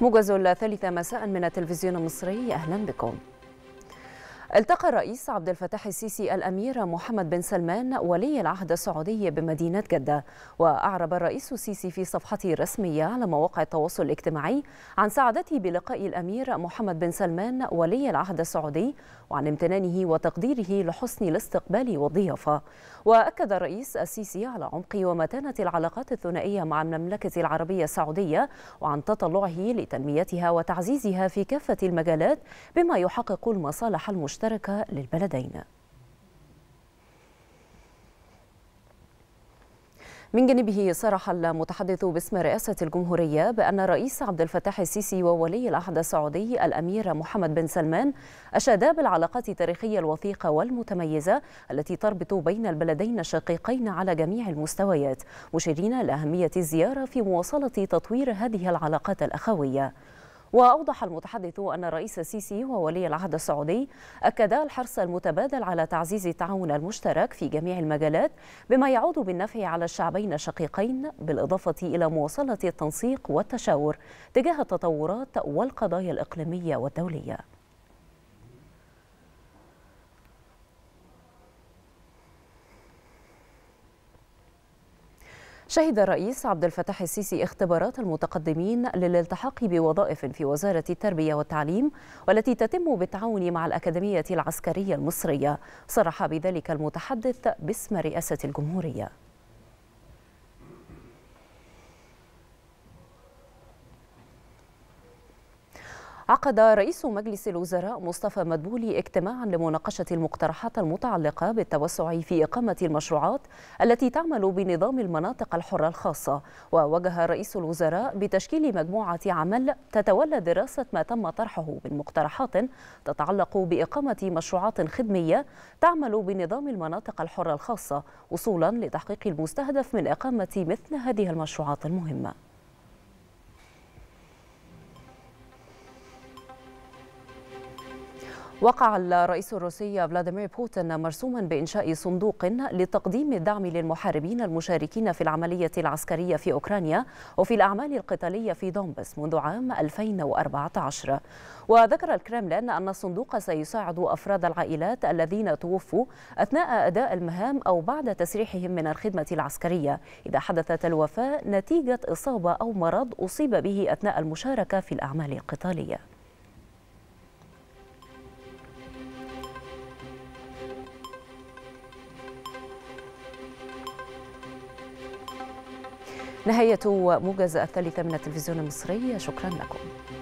موجز الثالثة مساء من التلفزيون المصري أهلا بكم التقى الرئيس عبد الفتاح السيسي الأمير محمد بن سلمان ولي العهد السعودي بمدينة جدة وأعرب الرئيس السيسي في صفحته الرسمية على مواقع التواصل الاجتماعي عن سعادته بلقاء الأمير محمد بن سلمان ولي العهد السعودي وعن امتنانه وتقديره لحسن الاستقبال والضيافة وأكد الرئيس السيسي على عمق ومتانة العلاقات الثنائية مع المملكة العربية السعودية وعن تطلعه لتنميتها وتعزيزها في كافة المجالات بما يحقق المصالح المشتركة مشتركة للبلدين من جانبه صرح المتحدث باسم رئاسة الجمهورية بأن الرئيس عبد الفتاح السيسي وولي العهد السعودي الأمير محمد بن سلمان أشادا بالعلاقات التاريخية الوثيقة والمتميزة التي تربط بين البلدين الشقيقين على جميع المستويات مشيرين لأهمية الزيارة في مواصلة تطوير هذه العلاقات الأخوية وأوضح المتحدث أن الرئيس السيسي وولي العهد السعودي أكدا الحرص المتبادل على تعزيز التعاون المشترك في جميع المجالات بما يعود بالنفع على الشعبين الشقيقين بالإضافة إلى مواصلة التنسيق والتشاور تجاه التطورات والقضايا الإقليمية والدولية شهد الرئيس عبد الفتاح السيسي اختبارات المتقدمين للالتحاق بوظائف في وزارة التربية والتعليم والتي تتم بالتعاون مع الأكاديمية العسكرية المصرية صرح بذلك المتحدث باسم رئاسة الجمهورية عقد رئيس مجلس الوزراء مصطفى مدبولي اجتماعا لمناقشة المقترحات المتعلقة بالتوسع في إقامة المشروعات التي تعمل بنظام المناطق الحرة الخاصة ووجه رئيس الوزراء بتشكيل مجموعة عمل تتولى دراسة ما تم طرحه من مقترحات تتعلق بإقامة مشروعات خدمية تعمل بنظام المناطق الحرة الخاصة وصولا لتحقيق المستهدف من إقامة مثل هذه المشروعات المهمة وقع الرئيس الروسي فلاديمير بوتين مرسوما بإنشاء صندوق لتقديم الدعم للمحاربين المشاركين في العملية العسكرية في أوكرانيا وفي الأعمال القتالية في دومبس منذ عام 2014 وذكر الكرملين أن الصندوق سيساعد أفراد العائلات الذين توفوا أثناء أداء المهام أو بعد تسريحهم من الخدمة العسكرية إذا حدثت الوفاة نتيجة إصابة أو مرض أصيب به أثناء المشاركة في الأعمال القتالية نهاية موجز الثالثة من التلفزيون المصري شكرا لكم